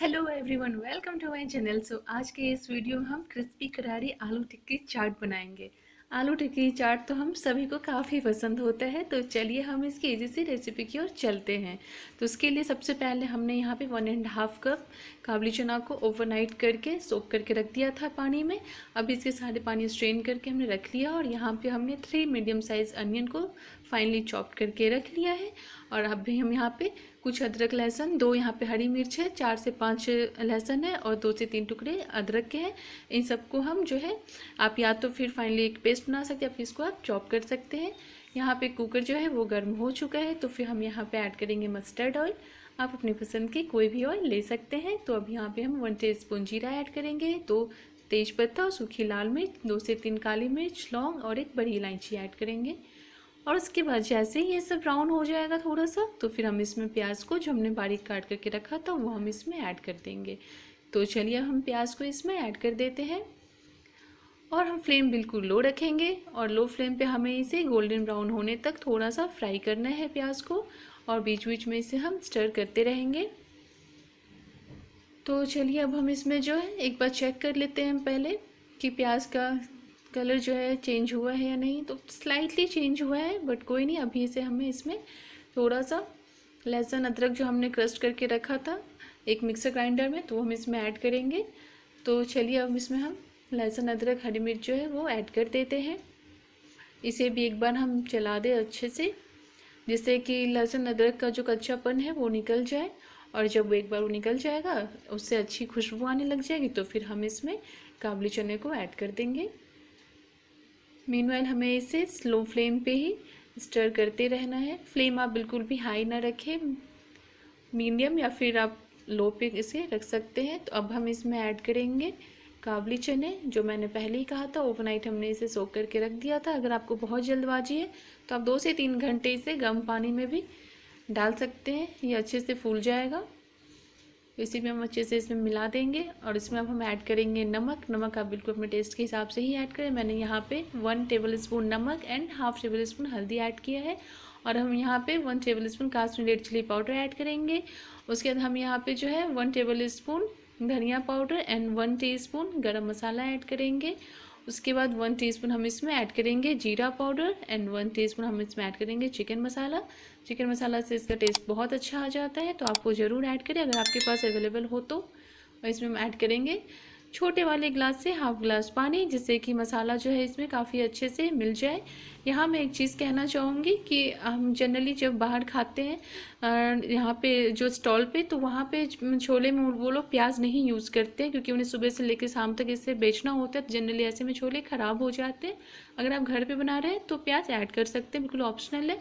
hello everyone welcome to my channel so आज के इस वीडियो में हम क्रिस्पी करारी आलू टिक्की चाट बनाएंगे आलू टिक्की चाट तो हम सभी को काफ़ी पसंद होता है तो चलिए हम इसकी इजी सी रेसिपी की ओर चलते हैं तो उसके लिए सबसे पहले हमने यहाँ पे वन एंड हाफ कप काबली चना को ओवरनाइट करके सोक करके रख दिया था पानी में अब इसके सारे पानी स्ट्रेन करके हमने रख लिया और यहाँ पे हमने थ्री मीडियम साइज़ अनियन को फाइनली चॉप करके रख लिया है और अब भी हम यहाँ पर कुछ अदरक लहसुन दो यहाँ पे हरी मिर्च है चार से पाँच लहसुन है और दो से तीन टुकड़े अदरक के हैं इन सबको हम जो है आप या तो फिर फाइनली एक पेस्ट बना सकते हैं या फिर इसको आप चॉप कर सकते हैं यहाँ पे कुकर जो है वो गर्म हो चुका है तो फिर हम यहाँ पे ऐड करेंगे मस्टर्ड ऑयल आप अपनी पसंद की कोई भी ऑयल ले सकते हैं तो अब यहाँ पे हम वन टे स्पून जीरा ऐड करेंगे दो तो तेज़पत्ता और सूखी लाल मिर्च दो से तीन काली मिर्च लौंग और एक बड़ी इलायची ऐड करेंगे और उसके बाद जैसे ही ये सब ब्राउन हो जाएगा थोड़ा सा तो फिर हम इसमें प्याज को जो हमने बारीक काट करके रखा था वो हम इसमें ऐड कर देंगे तो चलिए हम प्याज को इसमें ऐड कर देते हैं और हम फ्लेम बिल्कुल लो रखेंगे और लो फ्लेम पे हमें इसे गोल्डन ब्राउन होने तक थोड़ा सा फ्राई करना है प्याज को और बीच बीच में इसे हम स्टर करते रहेंगे तो चलिए अब हम इसमें जो है एक बार चेक कर लेते हैं पहले कि प्याज का कलर जो है चेंज हुआ है या नहीं तो स्लाइटली चेंज हुआ है बट कोई नहीं अभी से हमें इसमें थोड़ा सा लहसुन अदरक जो हमने क्रस्ट करके रखा था एक मिक्सर ग्राइंडर में तो हम इसमें ऐड करेंगे तो चलिए अब इसमें हम लहसुन अदरक हरी मिर्च जो है वो ऐड कर देते हैं इसे भी एक बार हम चला दें अच्छे से जिससे कि लहसुन अदरक का जो कच्चापन है वो निकल जाए और जब एक बार वो निकल जाएगा उससे अच्छी खुशबू आने लग जाएगी तो फिर हम इसमें काबली चने को ऐड कर देंगे मीनवाइल हमें इसे स्लो फ्लेम पे ही स्टर करते रहना है फ्लेम आप बिल्कुल भी हाई ना रखें मीडियम या फिर आप लो पे इसे रख सकते हैं तो अब हम इसमें ऐड करेंगे काबली चने जो मैंने पहले ही कहा था ओवरनाइट हमने इसे सोख करके रख दिया था अगर आपको बहुत जल्दबाजी है तो आप दो से तीन घंटे इसे गर्म पानी में भी डाल सकते हैं ये अच्छे से फूल जाएगा तो इसी में हम अच्छे से इसमें मिला देंगे और इसमें अब हम ऐड करेंगे नमक नमक आप बिल्कुल अपने टेस्ट के हिसाब से ही ऐड करें मैंने यहाँ पे वन टेबल स्पून नमक एंड हाफ टेबल स्पून हल्दी ऐड किया है और हम यहाँ पे one tablespoon Kashmiri red chilli powder add करेंगे उसके बाद हम यहाँ पर जो है वन टेबल स्पून धनिया powder and one teaspoon garam masala add करेंगे उसके बाद वन टीस्पून हम इसमें ऐड करेंगे जीरा पाउडर एंड वन टीस्पून हम इसमें ऐड करेंगे चिकन मसाला चिकन मसाला से इसका टेस्ट बहुत अच्छा आ जाता है तो आपको ज़रूर ऐड करें अगर आपके पास अवेलेबल हो तो और इसमें हम ऐड करेंगे छोटे वाले ग्लास से हाफ ग्लास पानी जिससे कि मसाला जो है इसमें काफ़ी अच्छे से मिल जाए यहाँ मैं एक चीज़ कहना चाहूँगी कि हम जनरली जब बाहर खाते हैं यहाँ पे जो स्टॉल पे तो वहाँ पे छोले में वो लोग प्याज नहीं यूज़ करते हैं क्योंकि उन्हें सुबह से लेकर शाम तक इसे बेचना होता है तो जनरली ऐसे में छोले ख़राब हो जाते हैं अगर आप घर पे बना रहे हैं तो प्याज ऐड कर सकते हैं बिल्कुल ऑप्शनल है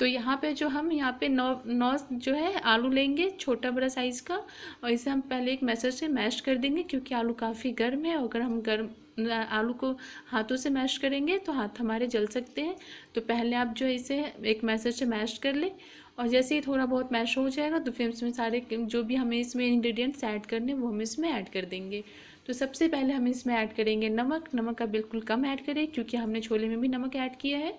तो यहाँ पे जो हम यहाँ पे नौ नौ जो है आलू लेंगे छोटा बड़ा साइज़ का और इसे हम पहले एक मैसर से मैश कर देंगे क्योंकि आलू काफ़ी गर्म है अगर हम गर्म आलू को हाथों से मैश करेंगे तो हाथ हमारे जल सकते हैं तो पहले आप जो है इसे एक मैसेज से मैश कर लें और जैसे ही थोड़ा बहुत मैश हो जाएगा तो फिर इसमें सारे जो भी हमें इसमें इंग्रेडिएंट्स ऐड करने वो हम इसमें ऐड कर देंगे तो सबसे पहले हम इसमें ऐड करेंगे नमक नमक का बिल्कुल कम ऐड करें क्योंकि हमने छोले में भी नमक ऐड किया है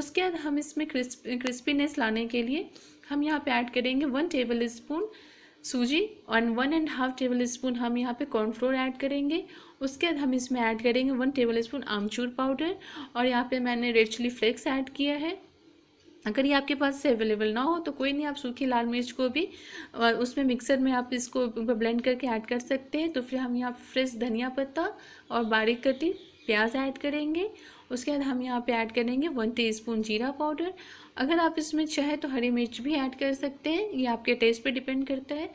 उसके बाद हम इसमें क्रिस्प क्रिस्पीनेस लाने के लिए हम यहाँ पर ऐड करेंगे वन टेबल स्पून सूजी और one and half tablespoon हम यहाँ पे कॉर्नफ्लोर ऐड करेंगे उसके बाद हम इसमें ऐड करेंगे one tablespoon amchur powder और यहाँ पे मैंने रेड चिली फ्लेक्स ऐड किया है अगर ये आपके पास से अवेलेबल ना हो तो कोई नहीं आप सूखी लाल मिर्च को भी और उसमें मिक्सर में आप इसको ब्लेंड करके ऐड कर सकते हैं तो फिर हम यहाँ फ्रेश धनिया पत्ता और बारीक कटी प्याज ऐड करेंगे उसके बाद हम यहाँ पे ऐड करेंगे वन टीस्पून जीरा पाउडर अगर आप इसमें चाहे तो हरी मिर्च भी ऐड कर सकते हैं ये आपके टेस्ट पे डिपेंड करता है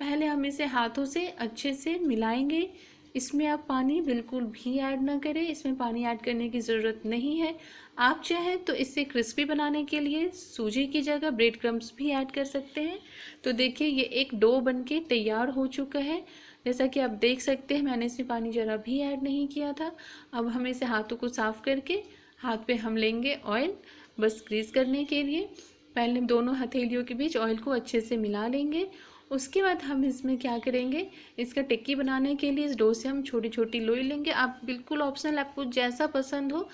पहले हम इसे हाथों से अच्छे से मिलाएंगे इसमें आप पानी बिल्कुल भी ऐड ना करें इसमें पानी ऐड करने की ज़रूरत नहीं है आप चाहें तो इसे क्रिस्पी बनाने के लिए सूजी की जगह ब्रेड क्रम्स भी ऐड कर सकते हैं तो देखिए ये एक डो बनके तैयार हो चुका है जैसा कि आप देख सकते हैं मैंने इसमें पानी ज़रा भी ऐड नहीं किया था अब हम इसे हाथों को साफ़ करके हाथ पे हम लेंगे ऑयल बस ग्रीस करने के लिए पहले दोनों हथेलियों के बीच ऑयल को अच्छे से मिला लेंगे उसके बाद हम इसमें क्या करेंगे इसका टिक्की बनाने के लिए इस डो से हम छोटी छोटी लोई लेंगे आप बिल्कुल ऑप्शनल आपको जैसा पसंद हो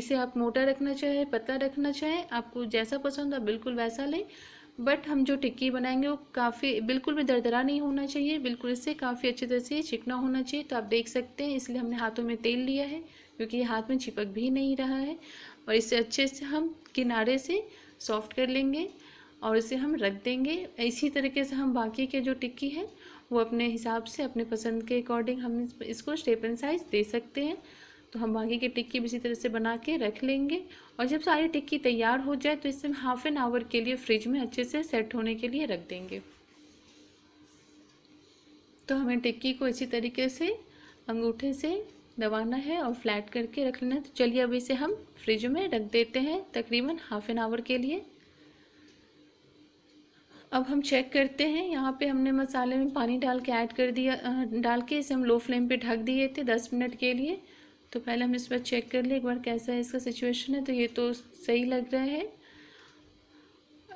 इसे आप मोटा रखना चाहें पतला रखना चाहें आपको जैसा पसंद हो आप बिल्कुल वैसा लें बट हम जो टिक्की बनाएंगे वो काफ़ी बिल्कुल भी दरदरा नहीं होना चाहिए बिल्कुल इससे काफ़ी अच्छे तरह से चिकना होना चाहिए तो आप देख सकते हैं इसलिए हमने हाथों में तेल लिया है क्योंकि ये हाथ में चिपक भी नहीं रहा है और इसे अच्छे से हम किनारे से सॉफ्ट कर लेंगे और इसे हम रख देंगे इसी तरीके से हम बाकी के जो टिक्की है वो अपने हिसाब से अपने पसंद के अकॉर्डिंग हम इसको स्टेपन साइज़ दे सकते हैं तो हम बाकी की टिक्की भी इसी तरह से बना के रख लेंगे और जब सारी टिक्की तैयार हो जाए तो इसे हम हाफ एन आवर के लिए फ्रिज में अच्छे से सेट होने के लिए रख देंगे तो हमें टिक्की को इसी तरीके से अंगूठे से दबाना है और फ्लैट करके रख लेना है तो चलिए अब इसे हम फ्रिज में रख देते हैं तकरीबन हाफ एन आवर के लिए अब हम चेक करते हैं यहाँ पे हमने मसाले में पानी डाल के ऐड कर दिया डाल के इसे हम लो फ्लेम पे ढक दिए थे दस मिनट के लिए तो पहले हम इस पर चेक कर लें एक बार कैसा है इसका सिचुएशन है तो ये तो सही लग रहा है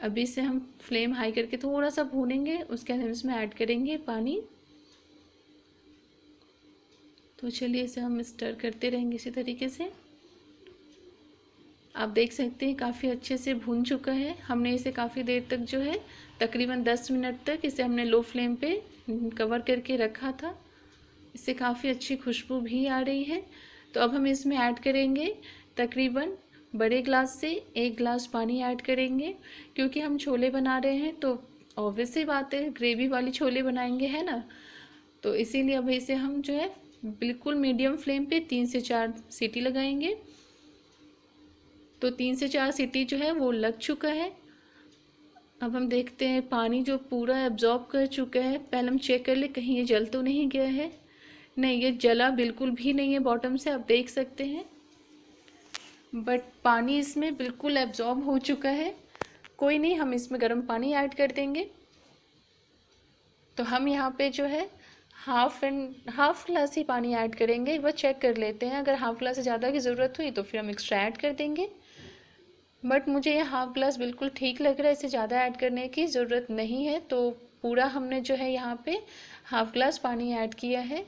अभी से हम फ्लेम हाई करके थोड़ा सा भूनेंगे उसके बाद हम इसमें ऐड करेंगे पानी तो चलिए इसे हम स्टर करते रहेंगे इसी तरीके से आप देख सकते हैं काफ़ी अच्छे से भून चुका है हमने इसे काफ़ी देर तक जो है तकरीबन दस मिनट तक इसे हमने लो फ्लेम पे कवर करके रखा था इससे काफ़ी अच्छी खुशबू भी आ रही है तो अब हम इसमें ऐड करेंगे तकरीबन बड़े ग्लास से एक ग्लास पानी ऐड करेंगे क्योंकि हम छोले बना रहे हैं तो ऑब्वियस ही बात है ग्रेवी वाली छोले बनाएंगे है ना तो इसीलिए अब इसे हम जो है बिल्कुल मीडियम फ्लेम पे तीन से चार सीटी लगाएंगे तो तीन से चार सीटी जो है वो लग चुका है अब हम देखते हैं पानी जो पूरा एब्जॉर्ब कर चुका है पहले हम चेक कर ले कहीं ये जल तो नहीं गया है नहीं ये जला बिल्कुल भी नहीं है बॉटम से आप देख सकते हैं बट पानी इसमें बिल्कुल एब्जॉर्ब हो चुका है कोई नहीं हम इसमें गर्म पानी ऐड कर देंगे तो हम यहाँ पे जो है हाफ एंड हाफ ग्लास ही पानी ऐड करेंगे वह चेक कर लेते हैं अगर हाफ ग्लास से ज़्यादा की ज़रूरत हुई तो फिर हम एक्स्ट्रा ऐड कर देंगे बट मुझे ये हाफ ग्लास बिल्कुल ठीक लग रहा है इसे ज़्यादा ऐड करने की ज़रूरत नहीं है तो पूरा हमने जो है यहाँ पे हाफ ग्लास पानी ऐड किया है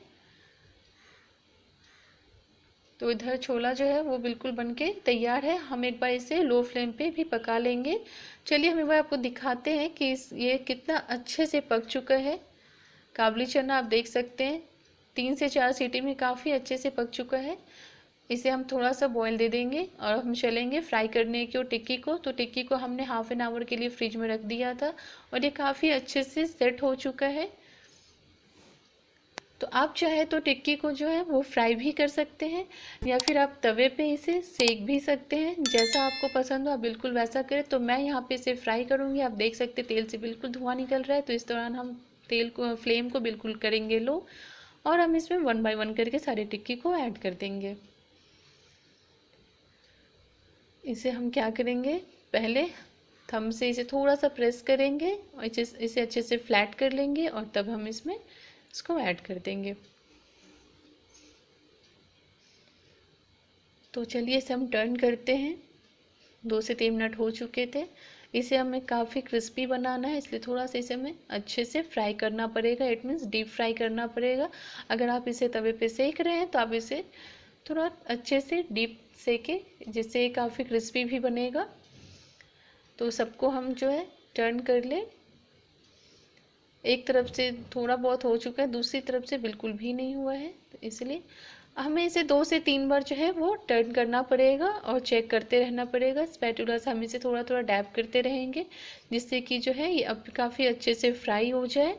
तो इधर छोला जो है वो बिल्कुल बन के तैयार है हम एक बार इसे लो फ्लेम पे भी पका लेंगे चलिए हम एक बार आपको दिखाते हैं कि ये कितना अच्छे से पक चुका है काबली चना आप देख सकते हैं तीन से चार सीटी में काफ़ी अच्छे से पक चुका है इसे हम थोड़ा सा बॉईल दे देंगे और हम चलेंगे फ्राई करने की और टिक्की को तो टिक्की को हमने हाफ़ एन आवर के लिए फ्रिज में रख दिया था और ये काफ़ी अच्छे से सेट हो चुका है तो आप चाहे तो टिक्की को जो है वो फ्राई भी कर सकते हैं या फिर आप तवे पे इसे सेक भी सकते हैं जैसा आपको पसंद हो आप बिल्कुल वैसा करें तो मैं यहाँ पे इसे फ्राई करूँगी आप देख सकते तेल से बिल्कुल धुआं निकल रहा है तो इस दौरान हम तेल को फ्लेम को बिल्कुल करेंगे लो और हम इसमें वन बाई वन करके सारे टिक्की को ऐड कर देंगे इसे हम क्या करेंगे पहले थम से इसे थोड़ा सा प्रेस करेंगे और इसे इसे अच्छे से फ्लैट कर लेंगे और तब हम इसमें इसको ऐड कर देंगे तो चलिए इसे हम टर्न करते हैं दो से तीन मिनट हो चुके थे इसे हमें काफ़ी क्रिस्पी बनाना है इसलिए थोड़ा सा इसे हमें अच्छे से फ्राई करना पड़ेगा इट मीन्स डीप फ्राई करना पड़ेगा अगर आप इसे तवे पे सेक रहे हैं तो आप इसे थोड़ा अच्छे से डीप सेके जिससे काफ़ी क्रिस्पी भी बनेगा तो सबको हम जो है टर्न कर ले एक तरफ से थोड़ा बहुत हो चुका है दूसरी तरफ से बिल्कुल भी नहीं हुआ है तो इसलिए हमें इसे दो से तीन बार जो है वो टर्न करना पड़ेगा और चेक करते रहना पड़ेगा स्पैटूला से हम इसे थोड़ा थोड़ा डैप करते रहेंगे जिससे कि जो है ये अब काफ़ी अच्छे से फ्राई हो जाए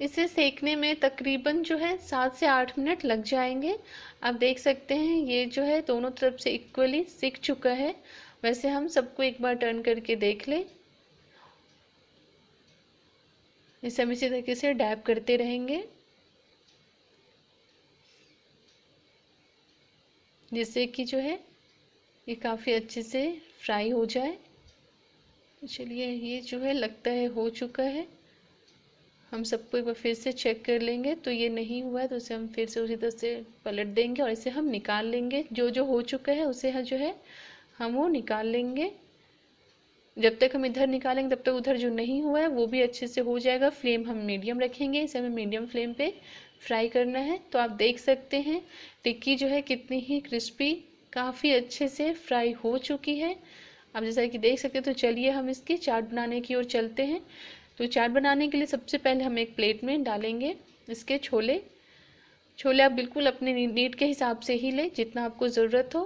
इसे सेकने में तकरीबन जो है सात से आठ मिनट लग जाएंगे आप देख सकते हैं ये जो है दोनों तरफ से इक्वली सीख चुका है वैसे हम सबको एक बार टर्न करके देख लें इसे हम इसी तरीके से डैप करते रहेंगे जिससे कि जो है ये काफ़ी अच्छे से फ्राई हो जाए चलिए ये जो है लगता है हो चुका है हम सबको एक बार फिर से चेक कर लेंगे तो ये नहीं हुआ है तो उसे हम फिर से उसी तरह से पलट देंगे और इसे हम निकाल लेंगे जो जो हो चुका है उसे हम जो है हम वो निकाल लेंगे जब तक हम इधर निकालेंगे तब तक उधर जो नहीं हुआ है वो भी अच्छे से हो जाएगा फ्लेम हम मीडियम रखेंगे इसे हमें मीडियम फ्लेम पे फ्राई करना है तो आप देख सकते हैं टिक्की जो है कितनी ही क्रिस्पी काफ़ी अच्छे से फ्राई हो चुकी है आप जैसा कि देख सकते हैं तो चलिए हम इसकी चाट बनाने की ओर चलते हैं तो चाट बनाने के लिए सबसे पहले हम एक प्लेट में डालेंगे इसके छोले छोले आप बिल्कुल अपने नीड के हिसाब से ही लें जितना आपको ज़रूरत हो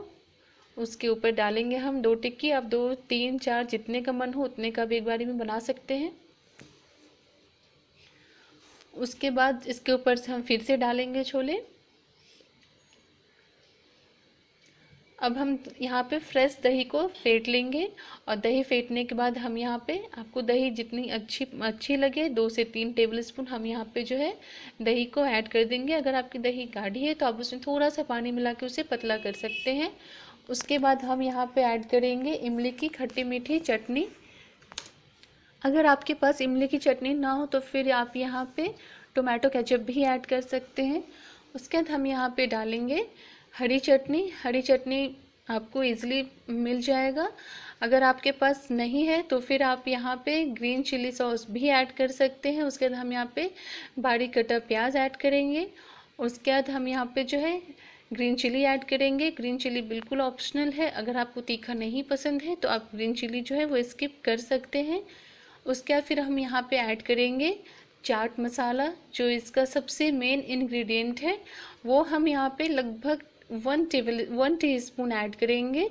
उसके ऊपर डालेंगे हम दो टिक्की आप दो तीन चार जितने का मन हो उतने का भी एक बारी में बना सकते हैं उसके बाद इसके ऊपर से हम फिर से डालेंगे छोले अब हम यहाँ पे फ्रेश दही को फेंट लेंगे और दही फेंटने के बाद हम यहाँ पे आपको दही जितनी अच्छी अच्छी लगे दो से तीन टेबल स्पून हम यहाँ पे जो है दही को ऐड कर देंगे अगर आपकी दही गाढ़ी है तो आप उसमें थोड़ा सा पानी मिला के उसे पतला कर सकते हैं उसके बाद हम यहाँ पे ऐड करेंगे इमली की खट्टी मीठी चटनी अगर आपके पास इमली की चटनी ना हो तो फिर आप यहाँ पे टोमेटो केचप भी ऐड कर सकते हैं उसके बाद हम यहाँ पे डालेंगे हरी चटनी हरी चटनी आपको इजीली मिल जाएगा अगर आपके पास नहीं है तो फिर आप यहाँ पे ग्रीन चिली सॉस भी ऐड कर सकते हैं उसके बाद हम यहाँ पे बारीक कटा प्याज ऐड करेंगे उसके बाद हम यहाँ पे जो है ग्रीन चिली ऐड करेंगे ग्रीन चिली बिल्कुल ऑप्शनल है अगर आपको तीखा नहीं पसंद है तो आप ग्रीन चिली जो है वो स्किप कर सकते हैं उसके बाद फिर हम यहाँ पे ऐड करेंगे चाट मसाला जो इसका सबसे मेन इंग्रेडिएंट है वो हम यहाँ पे लगभग one table one teaspoon add करेंगे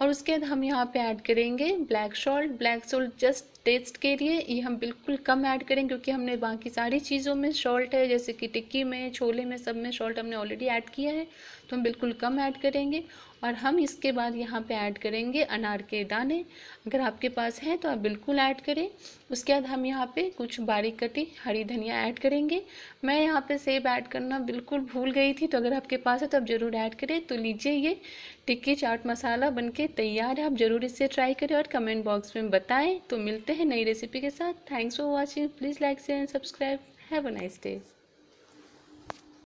और उसके बाद हम यहाँ पे ऐड करेंगे black salt black salt just taste के लिए ये हम बिल्कुल कम ऐड करेंगे क्योंकि हमने बाकी सारी चीज़ों में सॉल्ट है जैसे कि टिक्की में छोले में सब में सॉल्ट हमने ऑलरेडी ऐड किया है तो हम बिल्कुल कम ऐड करेंगे और हम इसके बाद यहाँ पे ऐड करेंगे अनार के दाने अगर आपके पास हैं तो आप बिल्कुल ऐड करें उसके बाद हम यहाँ पे कुछ बारीक कटी हरी धनिया ऐड करेंगे मैं यहाँ पे सेब ऐड करना बिल्कुल भूल गई थी तो अगर आपके पास है तो आप ज़रूर ऐड करें तो लीजिए ये टिक्की चाट मसाला बन तैयार है आप ज़रूर इसे ट्राई करें और कमेंट बॉक्स में बताएं तो मिलते हैं नई रेसिपी के साथ thanks for watching please like share and subscribe have a nice day